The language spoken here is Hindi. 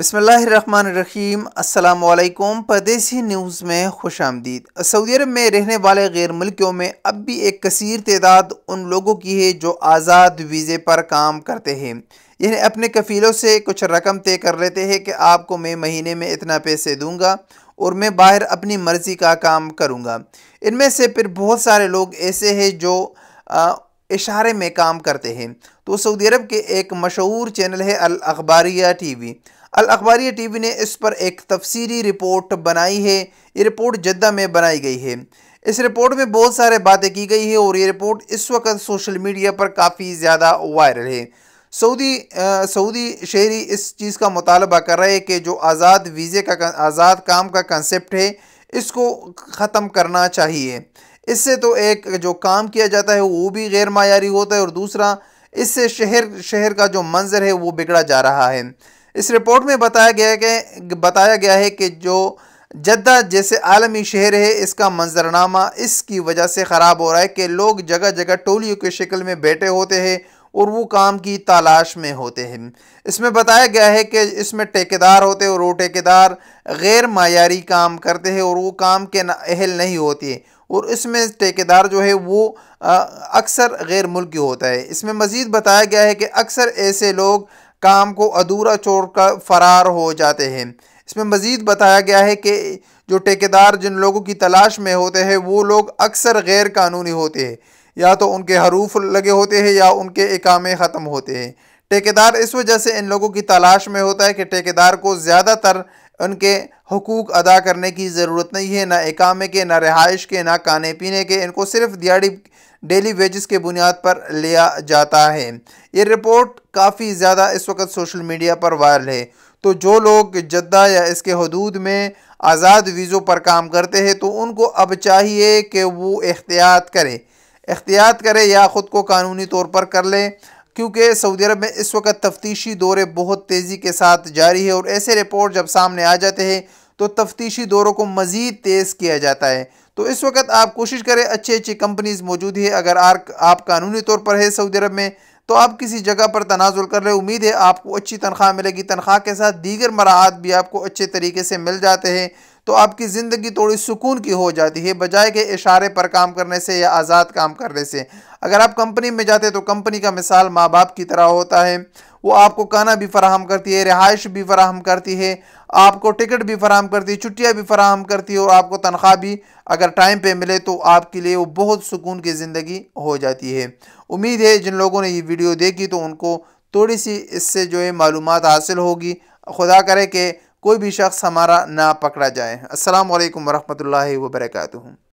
बसमीम अल्लाम परदेसी न्यूज़ में खुश आमदीद सऊदी अरब में रहने वाले गैर मुल्कियों में अब भी एक कसर तदाद उन लोगों की है जो आज़ाद वीज़े पर काम करते हैं यानी अपने कफ़ीलों से कुछ रकम तय कर लेते हैं कि आपको मैं महीने में इतना पैसे दूँगा और मैं बाहर अपनी मर्ज़ी का काम करूँगा इनमें से फिर बहुत सारे लोग ऐसे हैं जो आ, इशारे में काम करते हैं तो सऊदी अरब के एक मशहूर चैनल है अल अखबारिया टी वी अल अखबारिया टी वी ने इस पर एक तफसीरी रिपोर्ट बनाई है ये रिपोर्ट जद्दा में बनाई गई है इस रिपोर्ट में बहुत सारे बातें की गई है और ये रिपोर्ट इस वक्त सोशल मीडिया पर काफ़ी ज़्यादा वायरल है सऊदी सऊदी शहरी इस चीज़ का मुतालबा कर रहे हैं कि जो आज़ाद वीज़े का आज़ाद काम का कंसेप्ट है इसको ख़त्म करना चाहिए इससे तो एक जो काम किया जाता है वो भी गैर मायारी होता है और दूसरा इससे शहर शहर का जो मंजर है वो बिगड़ा जा रहा है इस रिपोर्ट में बताया गया कि बताया गया है कि जो जद्दा जैसे आलमी शहर है इसका मंजरनामा इसकी वजह से ख़राब हो रहा है कि लोग जगह जगह टोलियों की शक्ल में बैठे होते हैं और वो काम की तलाश में होते हैं इसमें बताया गया है कि इसमें ठेकेदार होते हैं और वो ठेकेदार गैर मयारी काम करते हैं और वो काम के अहल नहीं होते और इसमें ठेकेदार जो है वो अक्सर गैर मुल्की होता है इसमें मज़ीद बताया गया है कि अक्सर ऐसे लोग काम को अधूरा छोड़ कर फरार हो जाते हैं इसमें मज़ीद बताया गया है कि जो ठेकेदार जिन लोगों की तलाश में होते हैं वो लोग अक्सर गैर कानूनी होते हैं या तो उनके हरूफ लगे होते हैं या उनके इकामे ख़त्म होते हैं ठेकेदार इस वजह से इन लोगों की तलाश में होता है कि ठेकेदार को ज़्यादातर उनके हकूक़ अदा करने की ज़रूरत नहीं है ना एकामे के ना रहाइश के ना खाने पीने के इनको सिर्फ दिहाड़ी डेली वेजेस के बुनियाद पर लिया जाता है ये रिपोर्ट काफ़ी ज़्यादा इस वक्त सोशल मीडिया पर वायरल है तो जो लोग जद्दा या इसके हदूद में आज़ाद वीज़ों पर काम करते हैं तो उनको अब चाहिए कि वो एहतियात करें एहतियात करें या ख़ुद को कानूनी तौर पर कर लें क्योंकि सऊदी अरब में इस वक्त तफ्तीशी दौरे बहुत तेज़ी के साथ जारी है और ऐसे रिपोर्ट जब सामने आ जाते हैं तो तफ्तीशी दौरों को मज़ीद तेज़ किया जाता है तो इस वक्त आप कोशिश करें अच्छी अच्छी कंपनीज़ मौजूद है अगर आप कानूनी तौर पर है सऊदी अरब में तो आप किसी जगह पर तनाजुल कर रहे उम्मीद है आपको अच्छी तनख्वाह मिलेगी तनख्वाह के साथ दीगर मराहत भी आपको अच्छे तरीके से मिल जाते हैं तो आपकी ज़िंदगी थोड़ी सुकून की हो जाती है बजाय के इशारे पर काम करने से या आज़ाद काम करने से अगर आप कंपनी में जाते तो कंपनी का मिसाल माँ बाप की तरह होता है वो आपको खाना भी फराहम करती है रिहाइश भी फराहम करती है आपको टिकट भी फराहम करती है छुट्टियाँ भी फराहम करती है और आपको तनख्वाह भी अगर टाइम पे मिले तो आपके लिए वो बहुत सुकून की ज़िंदगी हो जाती है उम्मीद है जिन लोगों ने ये वीडियो देखी तो उनको थोड़ी सी इससे जो है मालूम हासिल होगी खुदा करे कि कोई भी शख्स हमारा ना पकड़ा जाए असलकम वरक वर्का